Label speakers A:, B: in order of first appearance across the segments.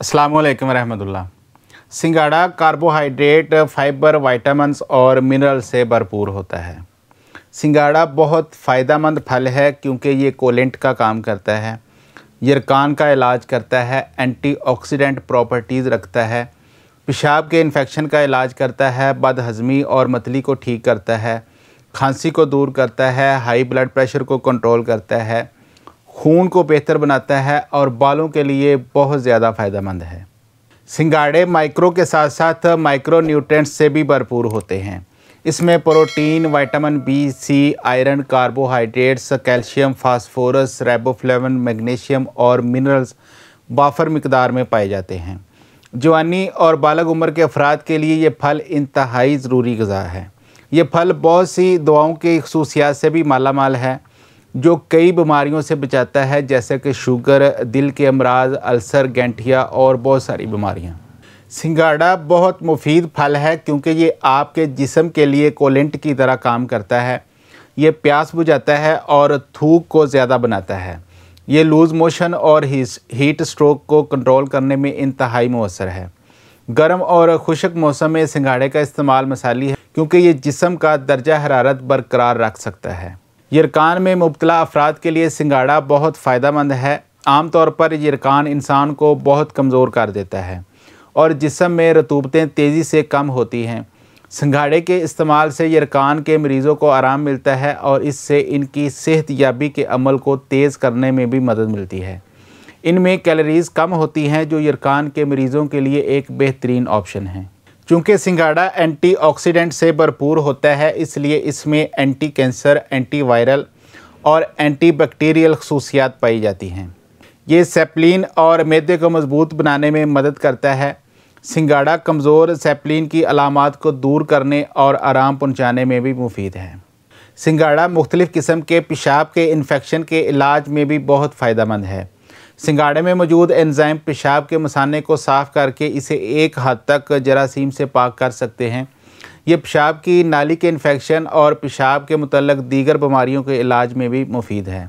A: असलकम वालेकुम सिंगाड़ा कार्बोहाइड्रेट फाइबर वाइटामस और मिनरल से भरपूर होता है सिंगाड़ा बहुत फ़ायदा मंद फल है क्योंकि ये कोलेंट का काम करता है यरकान का इलाज करता है एंटीऑक्सीडेंट प्रॉपर्टीज़ रखता है पेशाब के इन्फेक्शन का इलाज करता है बदहज़मी और मतली को ठीक करता है खांसी को दूर करता है हाई ब्लड प्रेशर को कंट्रोल करता है खून को बेहतर बनाता है और बालों के लिए बहुत ज़्यादा फ़ायदेमंद है सिंगाड़े माइक्रो के साथ साथ माइक्रो न्यूट्रेंट्स से भी भरपूर होते हैं इसमें protein vitamin B C iron carbohydrates calcium phosphorus riboflavin magnesium और मिनरल्स बाफर मकदार में पाए जाते हैं जवानी और बालग उम्र के अफराद के लिए ये फल इंतहाई ज़रूरी गज़ा है ये फल बहुत सी दवाओं की खसूसियात से भी माला माल है जो कई बीमारियों से बचाता है जैसे कि शुगर दिल के अमराज अल्सर गेंठिया और बहुत सारी बीमारियाँ सिंगाड़ा बहुत मुफीद फल है क्योंकि ये आपके जिसम के लिए कोलेंट की तरह काम करता है ये प्यास बुझाता है और थूक को ज़्यादा बनाता है ये लूज़ मोशन और हीट स्ट्रोक को कंट्रोल करने में इंतहाई मवसर है गर्म और खुशक मौसम में सिंगाड़े का इस्तेमाल मसाली है क्योंकि ये जिसम का दर्जा हरारत बरकरार रख सकता है यरकान में मुबतला अफराद के लिए सिंगाड़ा बहुत फ़ायदा है आमतौर पर यरकान इंसान को बहुत कमज़ोर कर देता है और जिसम में रतूबतें तेज़ी से कम होती हैं सिंगाड़े के इस्तेमाल से यरकान के मरीज़ों को आराम मिलता है और इससे इनकी सेहत याबी के अमल को तेज़ करने में भी मदद मिलती है इनमें कैलोरीज़ कम होती हैं जो यरकान के मरीज़ों के लिए एक बेहतरीन ऑप्शन है चूँकि सिंगाड़ा एंटीऑक्सीडेंट से भरपूर होता है इसलिए इसमें एंटी कैंसर एंटी वायरल और एंटी बैक्टीरियल खसूसियात पाई जाती हैं ये सेप्लिन और मैदे को मजबूत बनाने में मदद करता है सिंगाड़ा कमज़ोर सेपलिन की अलामत को दूर करने और आराम पहुँचाने में भी मुफीद है सिंगाड़ा मुख्तलिफ़ किस्म के पेशाब के इन्फेक्शन के इलाज में भी बहुत फ़ायदा मंद है सिंगाड़े में मौजूद एंजाइम पेशाब के मसाने को साफ़ करके इसे एक हद तक जरासीम से पाक कर सकते हैं ये पेशाब की नाली के इन्फेक्शन और पेशाब के मतलब दीगर बीमारियों के इलाज में भी मुफीद है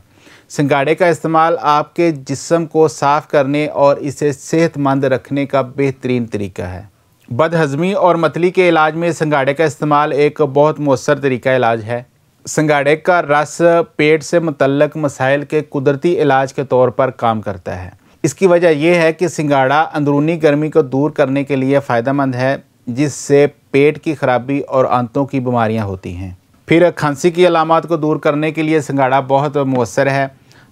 A: सिंगाड़े का इस्तेमाल आपके जिसम को साफ़ करने और इसे सेहतमंद रखने का बेहतरीन तरीका है बदहज़मी और मतली के इलाज में सिंगाड़े का इस्तेमाल एक बहुत मौसर तरीका इलाज है संगाड़े का रस पेट से मुतलक मसाइल के कुदरती इलाज के तौर पर काम करता है इसकी वजह यह है कि सिंगाड़ा अंदरूनी गर्मी को दूर करने के लिए फ़ायदेमंद है जिससे पेट की खराबी और आंतों की बीमारियां होती हैं फिर खांसी की अलामत को दूर करने के लिए सिंगाड़ा बहुत मवसर है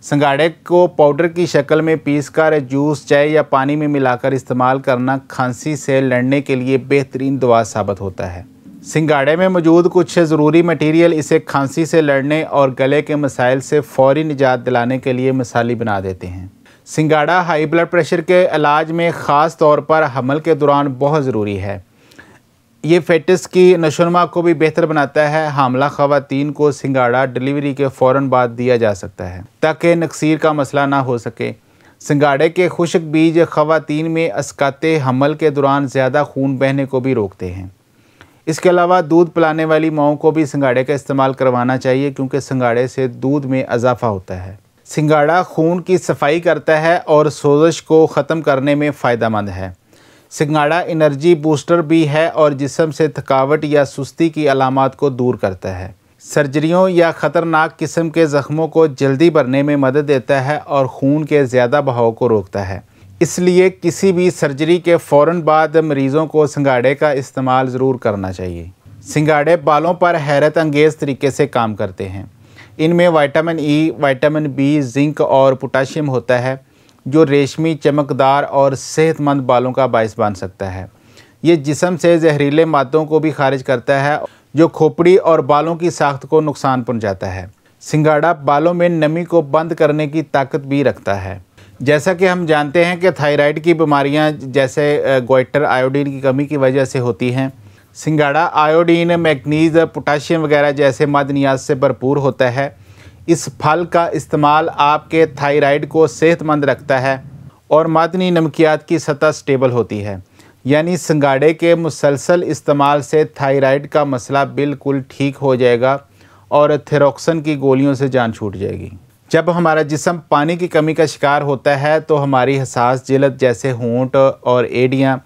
A: सिंगाड़े को पाउडर की शक्ल में पीसकर जूस चाय या पानी में मिलाकर इस्तेमाल करना खांसी से लड़ने के लिए बेहतरीन दवा साबित होता है सिंगाड़े में मौजूद कुछ ज़रूरी मटेरियल इसे खांसी से लड़ने और गले के मसाइल से फौरी निजात दिलाने के लिए मिसाली बना देते हैं सिंगाड़ा हाई ब्लड प्रेशर के इलाज में ख़ास तौर पर हमल के दौरान बहुत ज़रूरी है ये फेटिस की नशोनमा को भी बेहतर बनाता है हामला खातन को सिंगाड़ा डिलीवरी के फ़ौर बाद दिया जा सकता है ताकि नकसीर का मसला ना हो सके सिंगाड़े के खुशक बीज खातन में असकाते हमल के दौरान ज़्यादा खून बहने को भी रोकते हैं इसके अलावा दूध पिलाने वाली माओ को भी सिंगाड़े का इस्तेमाल करवाना चाहिए क्योंकि सिंगाड़े से दूध में इजाफा होता है सिंगाड़ा खून की सफाई करता है और सोजश को ख़त्म करने में फ़ायदा मंद है सिंगाड़ा एनर्जी बूस्टर भी है और जिसम से थकावट या सुस्ती की अलामत को दूर करता है सर्जरियों या ख़तरनाक किस्म के ज़ख्मों को जल्दी भरने में मदद देता है और खून के ज़्यादा बहाव को रोकता है इसलिए किसी भी सर्जरी के फ़ौर बाद मरीज़ों को सिंगाड़े का इस्तेमाल ज़रूर करना चाहिए सिंगाड़े बालों पर हैरत अंगेज़ तरीके से काम करते हैं इनमें vitamin E e, vitamin B zinc और पोटाशियम होता है जो रेशमी चमकदार और सेहतमंद बालों का बायस बन सकता है ये जिसम से जहरीले मादों को भी खारिज करता है जो खोपड़ी और बालों की साख्त को नुकसान पहुँचाता है सिंगाड़ा बालों में नमी को बंद करने की ताकत भी रखता है जैसा कि हम जानते हैं कि थायराइड की बीमारियां जैसे गोइटर आयोडीन की कमी की वजह से होती हैं सिंगाड़ा आयोडीन मैगनीज पोटाशियम वगैरह जैसे मदनियात से भरपूर होता है इस फल का इस्तेमाल आपके थायराइड को सेहतमंद रखता है और मदनी नमकियात की सतह स्टेबल होती है यानी सिंगाड़े के मुसलसल इस्तेमाल से थायराइड का मसला बिल्कुल ठीक हो जाएगा और थेरोक्सन की गोलियों से जान छूट जाएगी जब हमारा जिसम पानी की कमी का शिकार होता है तो हमारी हसास जिलत जैसे होंठ और एडियाँ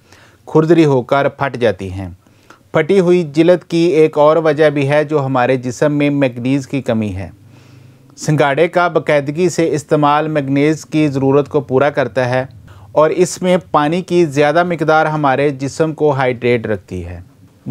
A: खुरदरी होकर फट जाती हैं फटी हुई जिलत की एक और वजह भी है जो हमारे जिसम में मैगनीज की कमी है सिंगाड़े का बाकायदगी से इस्तेमाल मैगनीज की ज़रूरत को पूरा करता है और इसमें पानी की ज़्यादा मकदार हमारे जिसम को हाइड्रेट रखती है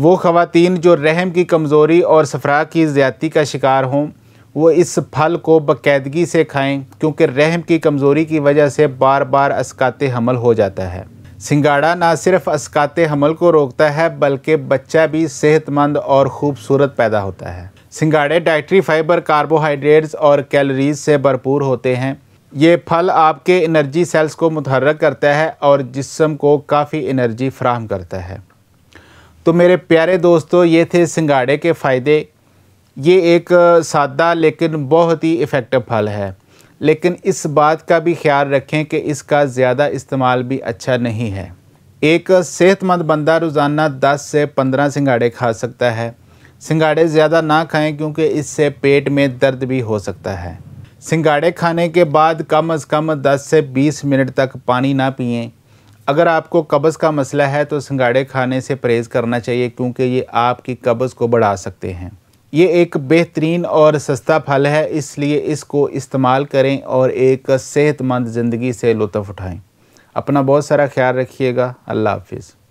A: वो खातन जो रहम की कमज़ोरी और सफरा की ज़्यादती का शिकार हों वो इस फल को बकैदगी से खाएं क्योंकि रहम की कमज़ोरी की वजह से बार बार असकात हमल हो जाता है सिंगाड़ा ना सिर्फ असकात हमल को रोकता है बल्कि बच्चा भी सेहतमंद और खूबसूरत पैदा होता है सिंगाड़े डाइट्री फाइबर कार्बोहाइड्रेट्स और कैलोरीज से भरपूर होते हैं ये फल आपके एनर्जी सेल्स को मुतहरक करता है और जिसम को काफ़ी एनर्जी फ्राहम करता है तो मेरे प्यारे दोस्तों ये थे सिंगाड़े के फ़ायदे ये एक सादा लेकिन बहुत ही इफ़ेक्टिव फल है लेकिन इस बात का भी ख्याल रखें कि इसका ज़्यादा इस्तेमाल भी अच्छा नहीं है एक सेहतमंद बंदा रोज़ाना 10 से 15 सिंगाड़े खा सकता है सिंगाड़े ज़्यादा ना खाएं क्योंकि इससे पेट में दर्द भी हो सकता है सिंगाड़े खाने के बाद कम अज़ कम 10 से 20 मिनट तक पानी ना पिए अगर आपको कब्ज़ का मसला है तो सिंगाड़े खाने से परहेज़ करना चाहिए क्योंकि ये आपकी कब्ज़ को बढ़ा सकते हैं ये एक बेहतरीन और सस्ता फल है इसलिए इसको इस्तेमाल करें और एक सेहतमंद ज़िंदगी से लुत्फ़ उठाएँ अपना बहुत सारा ख्याल रखिएगा अल्लाह हाफिज़